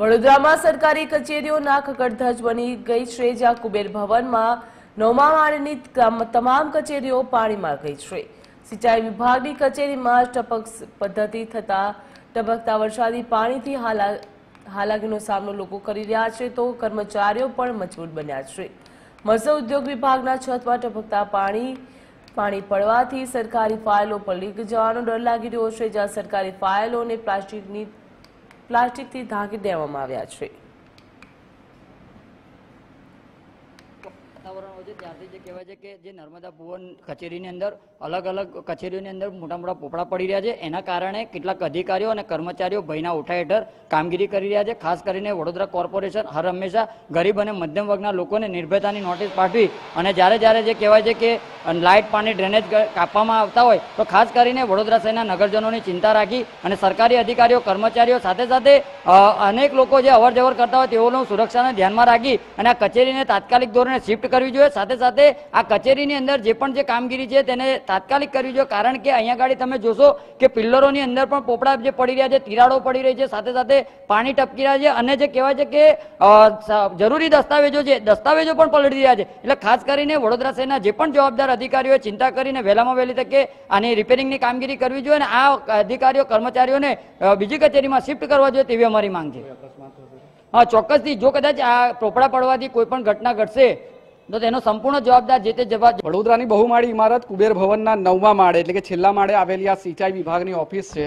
વડોદરામાં સરકારી કચેરીઓ નાક કડધજ બની ગઈ છે જ્યાં કુબેર ભવનમાં નવમા માળની તમામ કચેરીઓ પાણીમાં ગઈ છે સિંચાઈ વિભાગની કચેરીમાં ટપક પદ્ધતિ થતાં ટપકતા વરસાદી પાણીથી હાલાકીનો સામનો લોકો કરી રહ્યા છે તો કર્મચારીઓ પણ મજબૂત બન્યા છે મત્સ્ય ઉદ્યોગ વિભાગના છતમાં ટપકતા પાણી પાણી પડવાથી સરકારી ફાઇલો પર લીક જવાનો ડર લાગી રહ્યો છે જ્યાં સરકારી ફાઇલો અને પ્લાસ્ટિકની પ્લાસ્ટિકથી ઢાંકી દેવામાં આવ્યા છે વાતાવરણ હોય છે ત્યારથી જે કહેવાય છે કે જે નર્મદા ભુવન કચેરીની અંદર અલગ અલગ કચેરીઓની અંદર મોટા મોટા પોપડા પડી રહ્યા છે એના કારણે કેટલાક અધિકારીઓ અને કર્મચારીઓ ભયના ઉઠા હેઠળ કામગીરી કરી રહ્યા છે ખાસ કરીને વડોદરા કોર્પોરેશન હર હંમેશા ગરીબ અને મધ્યમ વર્ગના લોકોને નિર્ભયતાની નોટિસ પાઠવી અને જ્યારે જ્યારે જે કહેવાય છે કે લાઇટ પાણી ડ્રેનેજ કાપવામાં આવતા હોય તો ખાસ કરીને વડોદરા શહેરના નગરજનોની ચિંતા રાખી અને સરકારી અધિકારીઓ કર્મચારીઓ સાથે સાથે અનેક લોકો જે અવર જવર કરતા હોય તેઓનું સુરક્ષાને ધ્યાનમાં રાખી અને આ કચેરીને તાત્કાલિક ધોરણે શિફ્ટ કરવી જોઈએ સાથે સાથે આ કચેરીની અંદર જે પણ જે કામગીરી છે તેને તાત્કાલિક કરવી જોઈએ કારણ કે અહીંયા ગાડી તમે જોશો કે પિલ્લરોની અંદર પણ પોપડા જે પડી રહ્યા છે તિરાડો પડી રહી છે સાથે સાથે પાણી ટપકી રહ્યા છે અને જે કહેવાય છે કે જરૂરી દસ્તાવેજો છે દસ્તાવેજો પણ પલળી રહ્યા છે એટલે ખાસ કરીને વડોદરા શહેરના જે પણ જવાબદાર અધિકારીઓ ચિંતા કરીને વહેલામાં વહેલી તકે આની રિપેરિંગની કામગીરી કરવી જોઈએ અને આ અધિકારીઓ કર્મચારીઓને બીજી કચેરીમાં શિફ્ટ કરવા જોઈએ તેવી અમારી માંગ છે હા ચોક્કસથી જો કદાચ આ પોપડા પડવાથી કોઈ પણ ઘટના ઘટશે તો તેનો સંપૂર્ણ જવાબદાર જે તે જવાબ વડોદરાની બહુમાળી ઇમારત કુબેર ભવનના નવમા માળે એટલે કે છેલ્લા માળે આવેલી આ સિંચાઈ વિભાગની ઓફિસ છે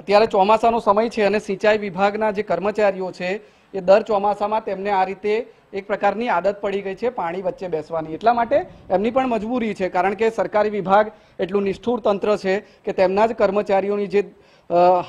અત્યારે ચોમાસાનો સમય છે અને સિંચાઈ વિભાગના જે કર્મચારીઓ છે એ દર ચોમાસામાં તેમને આ રીતે એક પ્રકારની આદત પડી ગઈ છે પાણી વચ્ચે બેસવાની એટલા માટે એમની પણ મજબૂરી છે કારણ કે સરકારી વિભાગ એટલું નિષ્ઠુર તંત્ર છે કે તેમના જ કર્મચારીઓની જે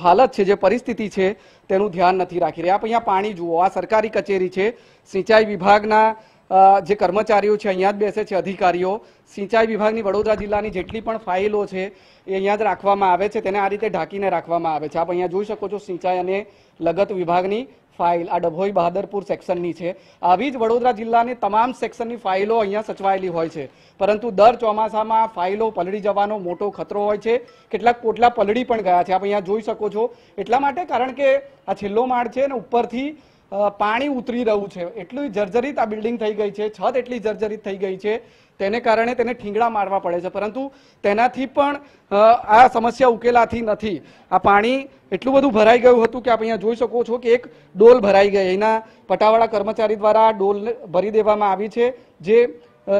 હાલત છે જે પરિસ્થિતિ છે તેનું ધ્યાન નથી રાખી રહ્યા અહીંયા પાણી જુઓ આ સરકારી કચેરી છે સિંચાઈ વિભાગના જે કર્મચારીઓ છે અહીંયા જ બેસે છે અધિકારીઓ સિંચાઈ વિભાગની વડોદરા જિલ્લાની જેટલી પણ ફાઇલો છે એ અહીંયા જ રાખવામાં આવે છે તેને આ રીતે ઢાંકીને રાખવામાં આવે છે આપ અહીંયા જોઈ શકો છો સિંચાઈ અને લગત વિભાગની ફાઇલ આ ડભોઈ બહાદરપુર સેક્શનની છે આવી જ વડોદરા જિલ્લાની તમામ સેક્શનની ફાઇલો અહીંયા સચવાયેલી હોય છે પરંતુ દર ચોમાસામાં ફાઇલો પલળી જવાનો મોટો ખતરો હોય છે કેટલાક પોટલા પલળી પણ ગયા છે આપ અહીંયા જોઈ શકો છો એટલા માટે કારણ કે આ છેલ્લો માળ છે અને ઉપરથી પાણી ઉતરી રહ્યું છે એટલી જર્જરિત આ બિલ્ડિંગ થઈ ગઈ છે છત એટલી જર્જરિત થઈ ગઈ છે તેને કારણે તેને ઠીંગડા મારવા પડે છે પરંતુ તેનાથી પણ આ સમસ્યા ઉકેલાથી નથી આ પાણી એટલું બધું ભરાઈ ગયું હતું કે આપ અહીંયા જોઈ શકો છો કે એક ડોલ ભરાઈ ગઈ એના પટાવાળા કર્મચારી દ્વારા આ ડોલ ભરી દેવામાં આવી છે જે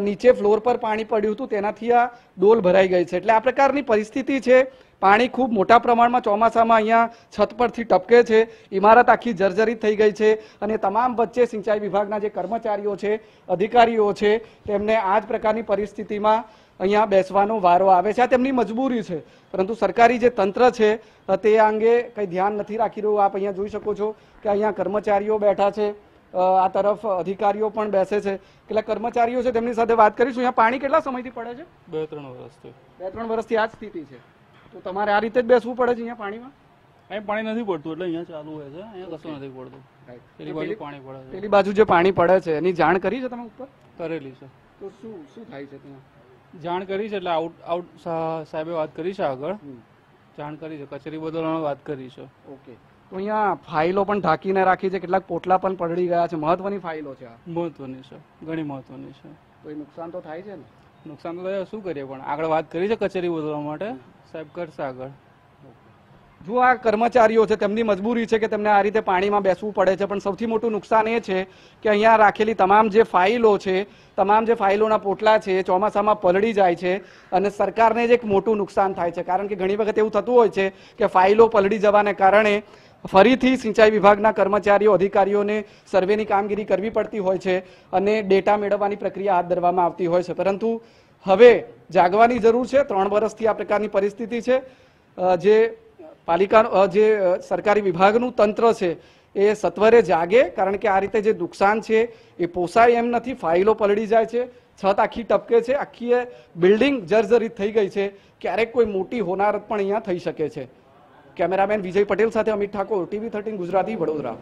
નીચે ફ્લોર પર પાણી પડ્યું હતું તેનાથી આ ડોલ ભરાઈ ગઈ છે એટલે આ પ્રકારની પરિસ્થિતિ છે પાણી ખૂબ મોટા પ્રમાણમાં ચોમાસામાં અહીંયા છત પરથી ટપકે છે ઇમારત આખી જર્જરિત થઈ ગઈ છે અને તમામ વચ્ચે સિંચાઈ વિભાગના જે કર્મચારીઓ છે અધિકારીઓ છે તેમને આ જ પ્રકારની પરિસ્થિતિમાં અહીંયા બેસવાનો વારો આવે છે આ તેમની મજબૂરી છે પરંતુ સરકારી જે તંત્ર છે તે અંગે કંઈ ધ્યાન નથી રાખી રહ્યું આપ અહીંયા જોઈ શકો છો કે અહીંયા કર્મચારીઓ બેઠા છે આ તરફ અધિકારીઓ પણ બેસે છે કેટલા કર્મચારીઓ છે તેમની સાથે વાત કરીશું અહીંયા પાણી કેટલા સમયથી પડે છે બે ત્રણ વર્ષથી બે ત્રણ વર્ષથી આ સ્થિતિ છે તો તમારે આ રીતે જ બેસવું પડે છે અહીંયા પાણીમાં અહીં પાણી નથી પડતું એટલે અહીંયા ચાલુ હોય છે અહીંયા કશું નથી પડતું પેલી બાજુ પાણી પડે છે પેલી બાજુ જે પાણી પડે છે એની જાણ કરી છે તમે ઉપર કરેલી છે તો શું શું થાય છે ત્યાં જાણ કરી છે એટલે આઉટ આઉટ સાહેબે વાત કરી છે આગળ જાણ કરી છે કચેરી બદલવાની વાત કરી છે ઓકે તો અહીંયા ફાઇલો પણ ઢાંકીને રાખી છે કેટલાક પોટલા પણ પડી ગયા છે મહત્વની ફાઇલો છે આ મહત્વની છે ઘણી મહત્વની છે કોઈ નુકસાન તો થાય છે ને નુકસાન તો શું કરીએ પણ આગળ વાત કરી છે કચેરી બદલવા માટે સાહેબ કરશે આગળ જો આ કર્મચારીઓ છે તેમની મજબૂરી છે કે તેમને આ રીતે પાણીમાં બેસવું પડે છે પણ સૌથી મોટું નુકસાન એ છે કે અહીંયા રાખેલી તમામ જે ફાઇલો છે તમામ જે ફાઇલોના પોટલા છે ચોમાસામાં પલળી જાય છે અને સરકારને જ એક મોટું નુકસાન થાય છે કારણ કે ઘણી વખત એવું થતું હોય છે કે ફાઇલો પલળી જવાને કારણે ફરીથી સિંચાઈ વિભાગના કર્મચારીઓ અધિકારીઓને સર્વેની કામગીરી કરવી પડતી હોય છે અને ડેટા મેળવવાની પ્રક્રિયા હાથ ધરવામાં આવતી હોય છે પરંતુ હવે જાગવાની જરૂર છે ત્રણ વર્ષથી આ પ્રકારની પરિસ્થિતિ છે જે પાલિકા જે સરકારી વિભાગનું તંત્ર છે એ સત્વરે જાગે કારણ કે આ રીતે જે નુકસાન છે એ પોસાય એમ નથી ફાઇલો પલળી જાય છે છત આખી ટપકે છે આખી બિલ્ડિંગ જર્જરિત થઈ ગઈ છે ક્યારેક કોઈ મોટી હોનારત પણ અહીંયા થઈ શકે છે કેમેરામેન વિજય પટેલ સાથે અમિત ઠાકોર ટીવી થર્ટીન ગુજરાતી વડોદરા